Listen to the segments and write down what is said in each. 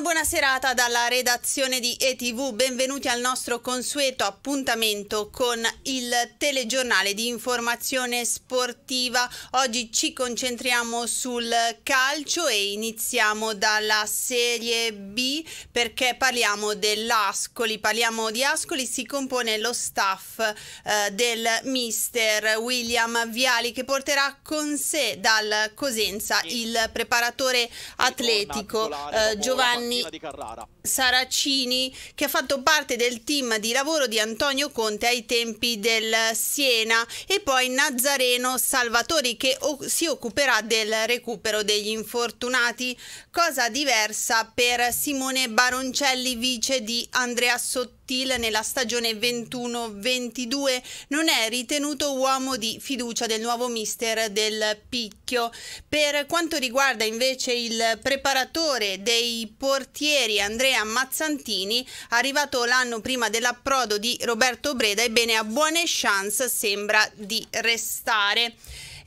Una buona serata dalla redazione di ETV, benvenuti al nostro consueto appuntamento con il telegiornale di informazione sportiva. Oggi ci concentriamo sul calcio e iniziamo dalla Serie B perché parliamo dell'Ascoli, parliamo di Ascoli, si compone lo staff eh, del mister William Viali che porterà con sé dal Cosenza il preparatore atletico eh, Giovanni Giovanni Saracini, che ha fatto parte del team di lavoro di Antonio Conte ai tempi del Siena, e poi Nazareno Salvatori, che si occuperà del recupero degli infortunati, cosa diversa per Simone Baroncelli, vice di Andrea Sottini Till nella stagione 21-22 non è ritenuto uomo di fiducia del nuovo mister del Picchio. Per quanto riguarda invece il preparatore dei portieri Andrea Mazzantini, arrivato l'anno prima dell'approdo di Roberto Breda, ebbene a buone chance sembra di restare.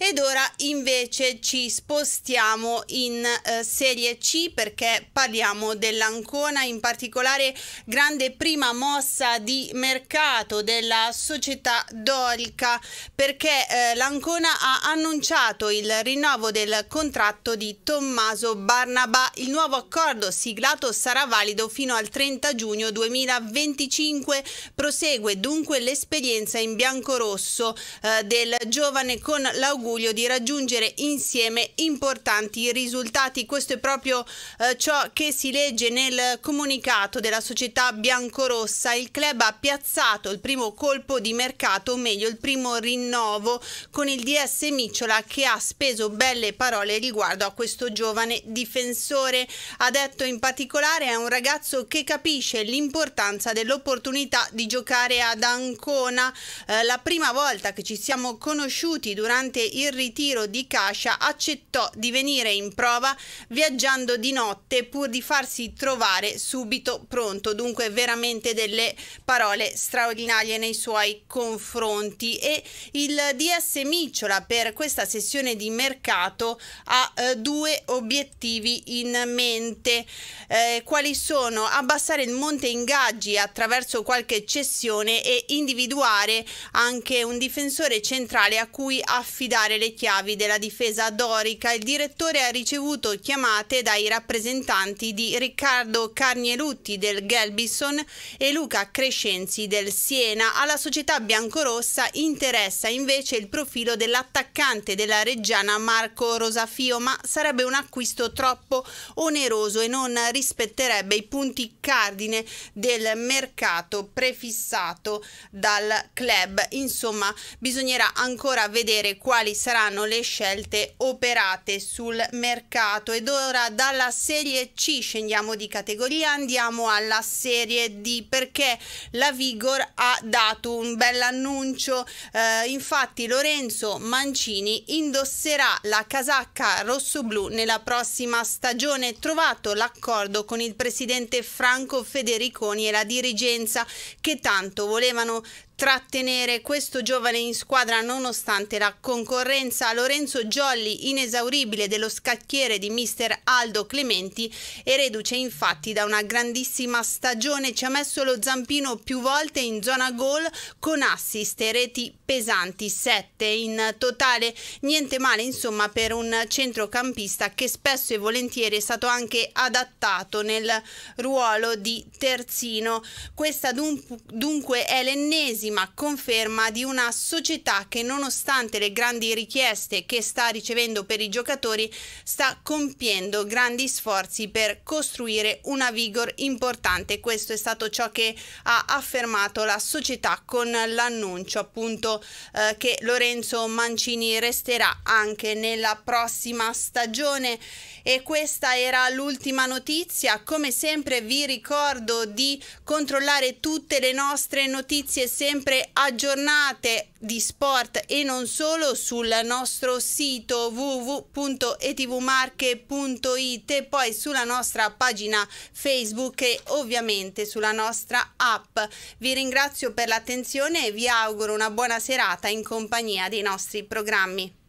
Ed ora invece ci spostiamo in eh, Serie C perché parliamo dell'Ancona, in particolare grande prima mossa di mercato della società dorica perché eh, l'Ancona ha annunciato il rinnovo del contratto di Tommaso Barnaba. Il nuovo accordo siglato sarà valido fino al 30 giugno 2025. Prosegue dunque l'esperienza in biancorosso eh, del giovane con l'augurio Giulio di raggiungere insieme importanti risultati. Questo è proprio eh, ciò che si legge nel comunicato della società biancorossa. Il club ha piazzato il primo colpo di mercato, o meglio il primo rinnovo, con il DS Micciola che ha speso belle parole riguardo a questo giovane difensore. Ha detto in particolare è un ragazzo che capisce l'importanza dell'opportunità di giocare ad Ancona. Eh, la prima volta che ci siamo conosciuti durante il il ritiro di Cascia, accettò di venire in prova viaggiando di notte pur di farsi trovare subito pronto. Dunque veramente delle parole straordinarie nei suoi confronti e il DS Micciola per questa sessione di mercato ha eh, due obiettivi in mente. Eh, quali sono? Abbassare il monte ingaggi attraverso qualche cessione e individuare anche un difensore centrale a cui affidare rivelare le chiavi della difesa dorica, il direttore ha ricevuto chiamate dai rappresentanti di Riccardo Carnielutti del Gelbison e Luca Crescenzi del Siena. Alla società biancorossa interessa invece il profilo dell'attaccante della reggiana Marco Rosafio, ma sarebbe un acquisto troppo oneroso e non rispetterebbe i punti cardine del mercato prefissato dal club. Insomma, bisognerà ancora vedere quali quali saranno le scelte operate sul mercato. Ed ora dalla Serie C scendiamo di categoria, andiamo alla Serie D perché la Vigor ha dato un bell'annuncio. Eh, infatti Lorenzo Mancini indosserà la casacca rossoblu nella prossima stagione, trovato l'accordo con il presidente Franco Federiconi e la dirigenza che tanto volevano trattenere questo giovane in squadra nonostante la concorrenza. Lorenzo Giolli, inesauribile dello scacchiere di mister Aldo Clementi e reduce infatti da una grandissima stagione, ci ha messo lo zampino più volte in zona gol con assist e reti pesanti, 7 in totale. Niente male insomma per un centrocampista che spesso e volentieri è stato anche adattato nel ruolo di terzino. Questa dunque è l'ennesima prima conferma di una società che nonostante le grandi richieste che sta ricevendo per i giocatori sta compiendo grandi sforzi per costruire una vigor importante. Questo è stato ciò che ha affermato la società con l'annuncio appunto eh, che Lorenzo Mancini resterà anche nella prossima stagione e questa era l'ultima notizia. Come sempre vi ricordo di controllare tutte le nostre notizie sempre sempre aggiornate di sport e non solo sul nostro sito www.etvmarche.it e poi sulla nostra pagina Facebook e ovviamente sulla nostra app. Vi ringrazio per l'attenzione e vi auguro una buona serata in compagnia dei nostri programmi.